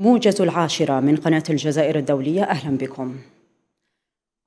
موجز العاشرة من قناة الجزائر الدولية أهلا بكم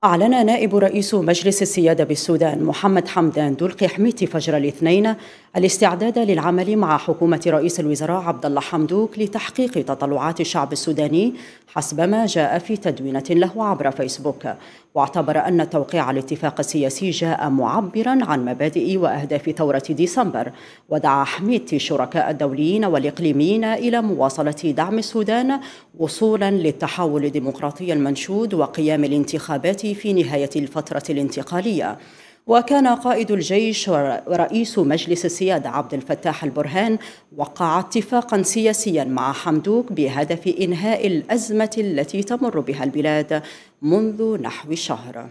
أعلن نائب رئيس مجلس السيادة بالسودان محمد حمدان دولقي حميتي فجر الاثنين الاستعداد للعمل مع حكومة رئيس الوزراء عبد الله حمدوك لتحقيق تطلعات الشعب السوداني حسب ما جاء في تدوينة له عبر فيسبوك واعتبر أن توقيع الاتفاق السياسي جاء معبرا عن مبادئ وأهداف ثورة ديسمبر ودعا حميتي الشركاء الدوليين والإقليميين إلى مواصلة دعم السودان وصولا للتحول الديمقراطي المنشود وقيام الانتخابات في نهاية الفترة الانتقالية وكان قائد الجيش ورئيس مجلس السيادة عبد الفتاح البرهان وقع اتفاقا سياسيا مع حمدوك بهدف إنهاء الأزمة التي تمر بها البلاد منذ نحو شهر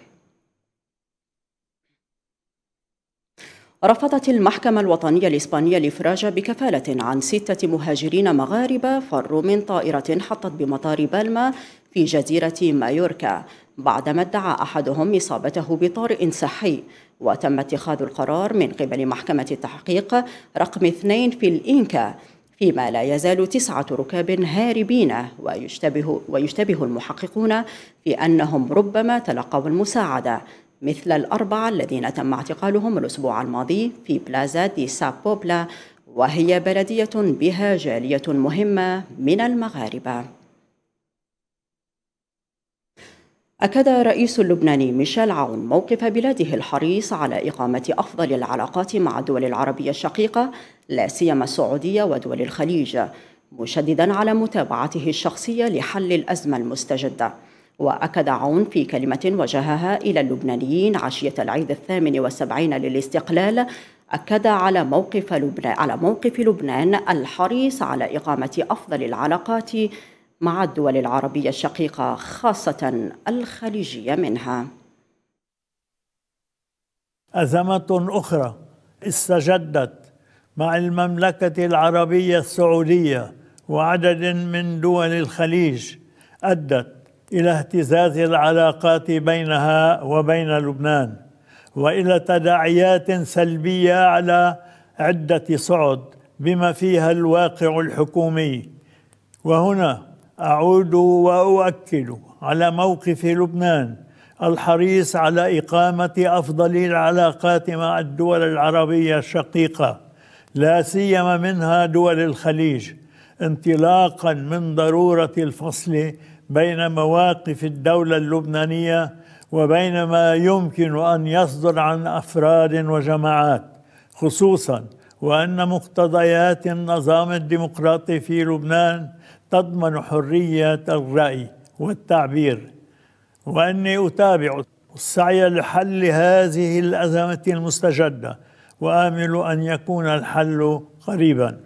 رفضت المحكمة الوطنية الإسبانية الإفراج بكفالة عن ستة مهاجرين مغاربة فروا من طائرة حطت بمطار بالما في جزيرة مايوركا بعدما ادعى أحدهم إصابته بطارئ صحي وتم اتخاذ القرار من قبل محكمة التحقيق رقم اثنين في الإنكا فيما لا يزال تسعة ركاب هاربين ويشتبه, ويشتبه المحققون في أنهم ربما تلقوا المساعدة مثل الأربعة الذين تم اعتقالهم الأسبوع الماضي في بلازا دي سابوبلا وهي بلدية بها جالية مهمة من المغاربة أكد رئيس اللبناني ميشيل عون موقف بلاده الحريص على إقامة أفضل العلاقات مع الدول العربية الشقيقة لا سيما السعودية ودول الخليج مشددا على متابعته الشخصية لحل الأزمة المستجدة وأكد عون في كلمة وجهها إلى اللبنانيين عشية العيد الثامن والسبعين للاستقلال أكد على موقف لبنان على موقف لبنان الحريص على إقامة أفضل العلاقات مع الدول العربية الشقيقة خاصة الخليجية منها. أزمة أخرى استجدت مع المملكة العربية السعودية وعدد من دول الخليج أدت إلى اهتزاز العلاقات بينها وبين لبنان وإلى تداعيات سلبية على عدة صعد بما فيها الواقع الحكومي وهنا أعود وأؤكد على موقف لبنان الحريص على إقامة أفضل العلاقات مع الدول العربية الشقيقة لا سيما منها دول الخليج انطلاقا من ضرورة الفصل بين مواقف الدولة اللبنانية وبين ما يمكن أن يصدر عن أفراد وجماعات خصوصا وأن مقتضيات النظام الديمقراطي في لبنان تضمن حرية الرأي والتعبير وأني أتابع السعي لحل هذه الأزمة المستجدة وآمل أن يكون الحل قريباً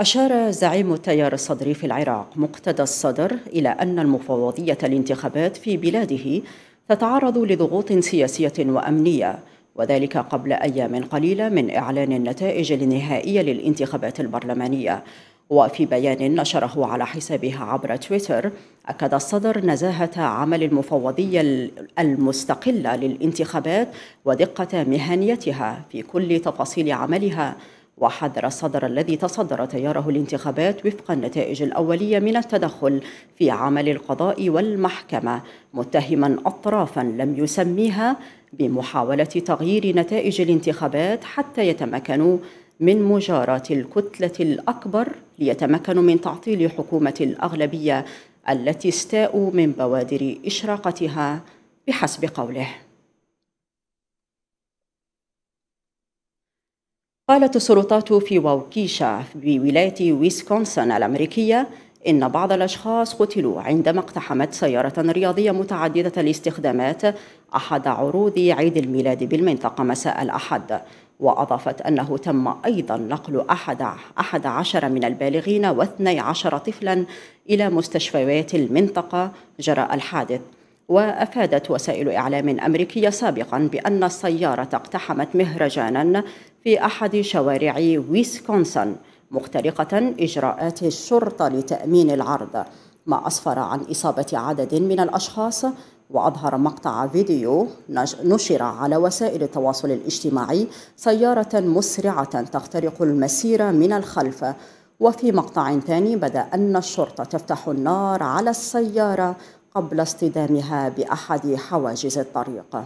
أشار زعيم التيار الصدري في العراق مقتدى الصدر إلى أن المفوضية الانتخابات في بلاده تتعرض لضغوط سياسية وأمنية وذلك قبل أيام قليلة من إعلان النتائج النهائية للانتخابات البرلمانية وفي بيان نشره على حسابها عبر تويتر أكد الصدر نزاهة عمل المفوضية المستقلة للانتخابات ودقة مهنيتها في كل تفاصيل عملها وحذر الصدر الذي تصدر تياره الانتخابات وفق النتائج الأولية من التدخل في عمل القضاء والمحكمة متهما أطرافا لم يسميها بمحاولة تغيير نتائج الانتخابات حتى يتمكنوا من مجاراة الكتلة الأكبر ليتمكنوا من تعطيل حكومة الأغلبية التي استاءوا من بوادر إشراقتها بحسب قوله قالت السلطات في واوكيشا بولاية ويسكونسن الأمريكية إن بعض الأشخاص قتلوا عندما اقتحمت سيارة رياضية متعددة الاستخدامات أحد عروض عيد الميلاد بالمنطقة مساء الأحد وأضافت أنه تم أيضا نقل أحد, أحد عشر من البالغين واثني عشر طفلا إلى مستشفيات المنطقة جراء الحادث وأفادت وسائل إعلام أمريكية سابقا بأن السيارة اقتحمت مهرجانا في أحد شوارع ويسكونسن مخترقة إجراءات الشرطة لتأمين العرض ما أسفر عن إصابة عدد من الأشخاص وأظهر مقطع فيديو نشر على وسائل التواصل الاجتماعي سيارة مسرعة تخترق المسيرة من الخلف وفي مقطع ثاني بدأ أن الشرطة تفتح النار على السيارة قبل اصطدامها بأحد حواجز الطريق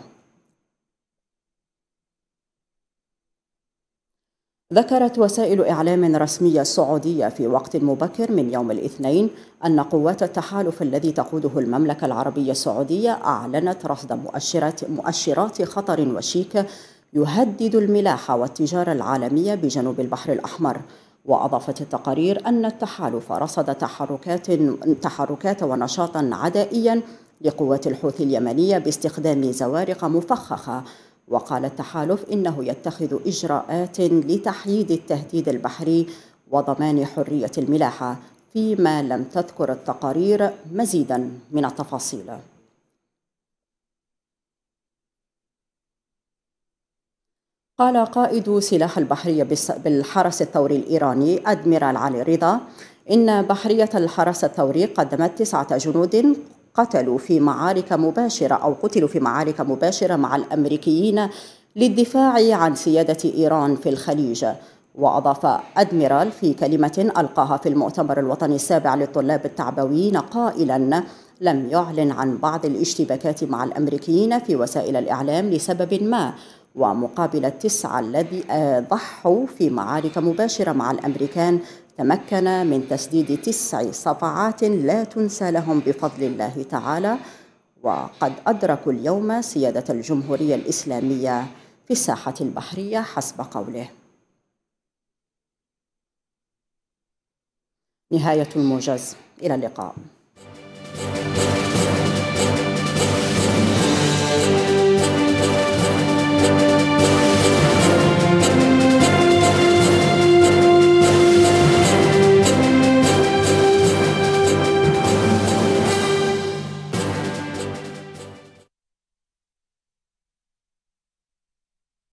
ذكرت وسائل إعلام رسمية سعودية في وقت مبكر من يوم الاثنين أن قوات التحالف الذي تقوده المملكة العربية السعودية أعلنت رصد مؤشرات, مؤشرات خطر وشيك يهدد الملاحة والتجارة العالمية بجنوب البحر الأحمر وأضافت التقارير أن التحالف رصد تحركات, تحركات ونشاطا عدائيا لقوات الحوثي اليمنية باستخدام زوارق مفخخة وقال التحالف إنه يتخذ إجراءات لتحييد التهديد البحري وضمان حرية الملاحة فيما لم تذكر التقارير مزيدا من التفاصيل قال قائد سلاح البحرية بالحرس الثوري الإيراني أدميرال علي رضا إن بحرية الحرس الثوري قدمت تسعة جنود قتلوا في معارك مباشرة أو قتلوا في معارك مباشرة مع الأمريكيين للدفاع عن سيادة إيران في الخليج وأضاف أدميرال في كلمة ألقاها في المؤتمر الوطني السابع للطلاب التعبويين قائلا لم يعلن عن بعض الاشتباكات مع الأمريكيين في وسائل الإعلام لسبب ما ومقابل التسعة الذي آه، ضحوا في معارك مباشرة مع الأمريكان تمكن من تسديد تسع صفعات لا تنسى لهم بفضل الله تعالى وقد أدركوا اليوم سيادة الجمهورية الإسلامية في الساحة البحرية حسب قوله نهاية الموجز إلى اللقاء